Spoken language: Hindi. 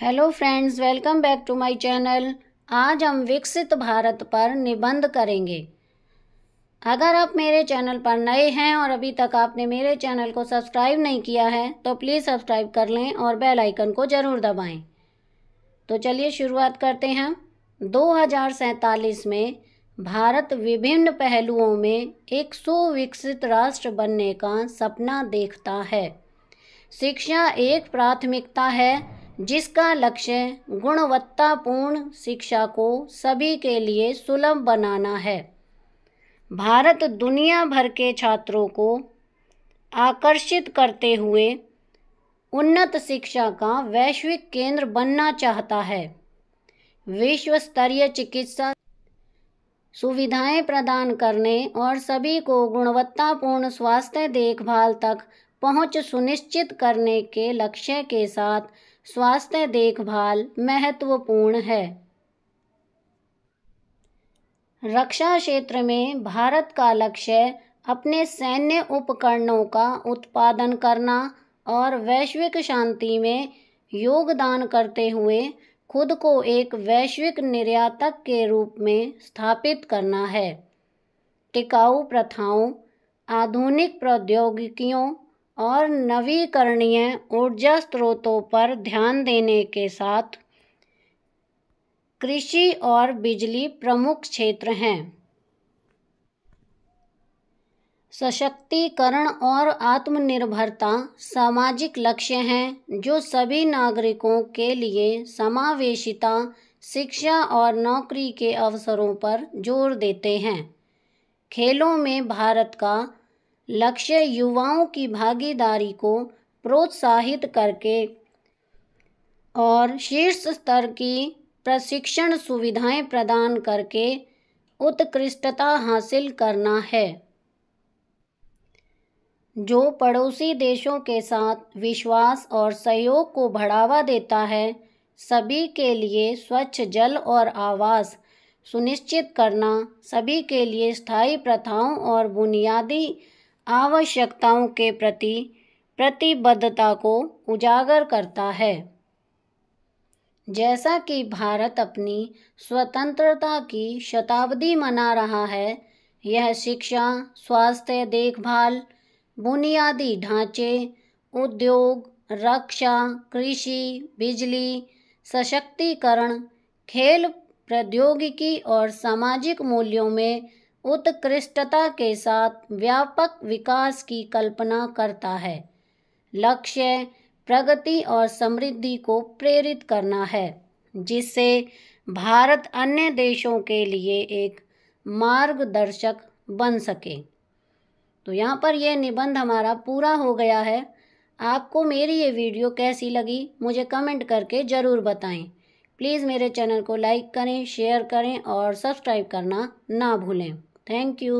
Hello friends welcome back to my channel आज हम विकसित भारत पर निबंध करेंगे अगर आप मेरे चैनल पर नए हैं और अभी तक आपने मेरे चैनल को सब्सक्राइब नहीं किया है तो प्लीज़ सब्सक्राइब कर लें और बेल आइकन को ज़रूर दबाएं। तो चलिए शुरुआत करते हैं दो में भारत विभिन्न पहलुओं में एक सुविकसित राष्ट्र बनने का सपना देखता है शिक्षा एक प्राथमिकता है जिसका लक्ष्य गुणवत्तापूर्ण शिक्षा को सभी के लिए सुलभ बनाना है भारत दुनिया भर के छात्रों को आकर्षित करते हुए उन्नत शिक्षा का वैश्विक केंद्र बनना चाहता है विश्व स्तरीय चिकित्सा सुविधाएं प्रदान करने और सभी को गुणवत्तापूर्ण स्वास्थ्य देखभाल तक पहुंच सुनिश्चित करने के लक्ष्य के साथ स्वास्थ्य देखभाल महत्वपूर्ण है रक्षा क्षेत्र में भारत का लक्ष्य अपने सैन्य उपकरणों का उत्पादन करना और वैश्विक शांति में योगदान करते हुए खुद को एक वैश्विक निर्यातक के रूप में स्थापित करना है टिकाऊ प्रथाओं आधुनिक प्रौद्योगिकियों और नवीकरणीय ऊर्जा स्रोतों पर ध्यान देने के साथ कृषि और बिजली प्रमुख क्षेत्र हैं सशक्तिकरण और आत्मनिर्भरता सामाजिक लक्ष्य हैं जो सभी नागरिकों के लिए समावेशिता शिक्षा और नौकरी के अवसरों पर जोर देते हैं खेलों में भारत का लक्ष्य युवाओं की भागीदारी को प्रोत्साहित करके और शीर्ष स्तर की प्रशिक्षण सुविधाएं प्रदान करके उत्कृष्टता हासिल करना है जो पड़ोसी देशों के साथ विश्वास और सहयोग को बढ़ावा देता है सभी के लिए स्वच्छ जल और आवास सुनिश्चित करना सभी के लिए स्थायी प्रथाओं और बुनियादी आवश्यकताओं के प्रति प्रतिबद्धता को उजागर करता है जैसा कि भारत अपनी स्वतंत्रता की शताब्दी मना रहा है यह शिक्षा स्वास्थ्य देखभाल बुनियादी ढांचे उद्योग रक्षा कृषि बिजली सशक्तिकरण खेल प्रौद्योगिकी और सामाजिक मूल्यों में उत्कृष्टता के साथ व्यापक विकास की कल्पना करता है लक्ष्य प्रगति और समृद्धि को प्रेरित करना है जिससे भारत अन्य देशों के लिए एक मार्गदर्शक बन सके तो यहाँ पर यह निबंध हमारा पूरा हो गया है आपको मेरी ये वीडियो कैसी लगी मुझे कमेंट करके ज़रूर बताएं प्लीज़ मेरे चैनल को लाइक करें शेयर करें और सब्सक्राइब करना ना भूलें ಥ್ಯಾಂಕ್ ಯು